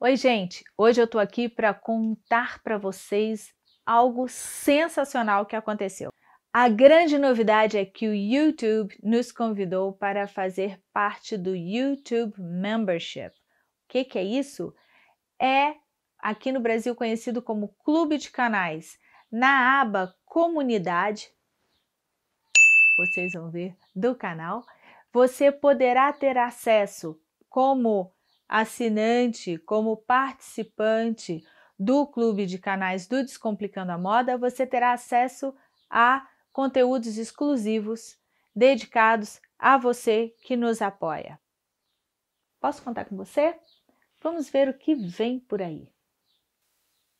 Oi, gente! Hoje eu tô aqui para contar para vocês algo sensacional que aconteceu. A grande novidade é que o YouTube nos convidou para fazer parte do YouTube Membership. O que, que é isso? É aqui no Brasil conhecido como Clube de Canais. Na aba Comunidade, vocês vão ver do canal, você poderá ter acesso como assinante, como participante do Clube de Canais do Descomplicando a Moda, você terá acesso a conteúdos exclusivos dedicados a você que nos apoia. Posso contar com você? Vamos ver o que vem por aí.